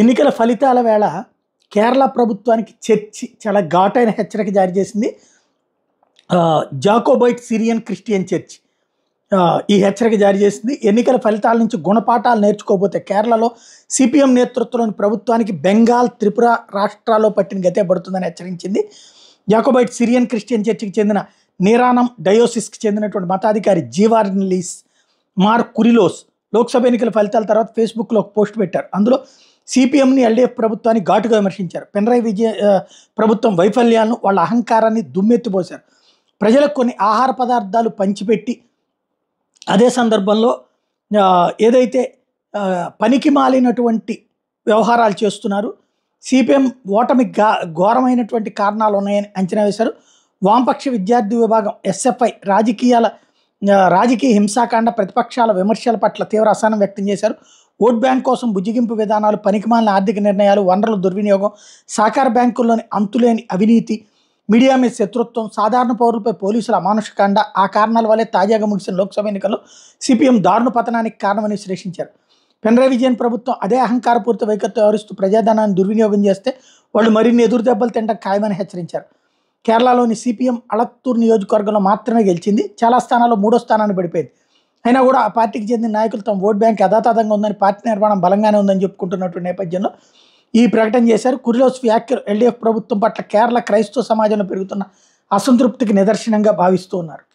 ఎన్నికల ఫలితాల వేళ కేరళ ప్రభుత్వానికి చర్చి చాలా ఘాటైన హెచ్చరిక జారీ చేసింది జాకోబైట్ సిరియన్ క్రిస్టియన్ చర్చ్ ఈ హెచ్చరిక జారీ చేసింది ఎన్నికల ఫలితాల నుంచి గుణపాఠాలు నేర్చుకోకపోతే కేరళలో సిపిఎం నేతృత్వంలోని ప్రభుత్వానికి బెంగాల్ త్రిపుర రాష్ట్రాల్లో పట్టిన గతే పడుతుందని హెచ్చరించింది జాకోబైట్ సిరియన్ క్రిస్టియన్ చర్చికి చెందిన నిరానం డయోసిస్కి చెందినటువంటి మతాధికారి జీవార్నిలీస్ మార్ కురిలోస్ లోక్సభ ఎన్నికల ఫలితాల తర్వాత ఫేస్బుక్లో ఒక పోస్ట్ పెట్టారు అందులో సిపిఎంని ఎల్డీఎఫ్ ప్రభుత్వాన్ని ఘాటుగా విమర్శించారు పినరాయి విజయ ప్రభుత్వం వైఫల్యాలను వాళ్ళ అహంకారాన్ని దుమ్మెత్తిపోశారు ప్రజలకు కొన్ని ఆహార పదార్థాలు పంచిపెట్టి అదే సందర్భంలో ఏదైతే పనికి మాలినటువంటి వ్యవహారాలు చేస్తున్నారు సిపిఎం ఓటమి గా ఘోరమైనటువంటి కారణాలు ఉన్నాయని అంచనా వేశారు వామపక్ష విద్యార్థి విభాగం ఎస్ఎఫ్ఐ రాజకీయాల రాజకీయ హింసాకాండ ప్రతిపక్షాల విమర్శల పట్ల తీవ్ర అసహనం వ్యక్తం చేశారు ఓట్ బ్యాంక్ కోసం బుజ్జిగింపు విధానాలు పనికిమాలిన ఆర్థిక నిర్ణయాలు వనరుల దుర్వినియోగం సహకార బ్యాంకుల్లోని అంతులేని అవినీతి మీడియా మీద శత్రుత్వం సాధారణ పౌరులపై పోలీసుల అమానుషకాండ ఆ కారణాల వల్లే తాజాగా ముగిసిన లోక్సభ ఎన్నికల్లో సిపిఎం దారుణ పతనానికి కారణమని విశ్లేషించారు పినరాయి విజయన్ ప్రభుత్వం అదే అహంకారపూరిత వైఖరితో వ్యవహరిస్తూ ప్రజాధనాన్ని దుర్వినియోగం చేస్తే వాళ్ళు మరిన్ని ఎదురు దెబ్బలు తినడం ఖాయమని హెచ్చరించారు కేరళలోని సిపిఎం అలత్తూర్ నియోజకవర్గంలో మాత్రమే గెలిచింది చాలా స్థానాల్లో మూడో స్థానాన్ని పడిపోయింది అయినా కూడా ఆ పార్టీకి చెందిన నాయకులు తమ ఓట్ బ్యాంక్ యథాతథంగా ఉందని పార్టీ నిర్మాణం బలంగానే ఉందని చెప్పుకుంటున్నటువంటి నేపథ్యంలో ఈ ప్రకటన చేశారు కురిలోస్ వ్యాఖ్యలు ఎల్డీఎఫ్ ప్రభుత్వం పట్ల కేరళ క్రైస్తవ సమాజంలో పెరుగుతున్న అసంతృప్తికి నిదర్శనంగా భావిస్తూ ఉన్నారు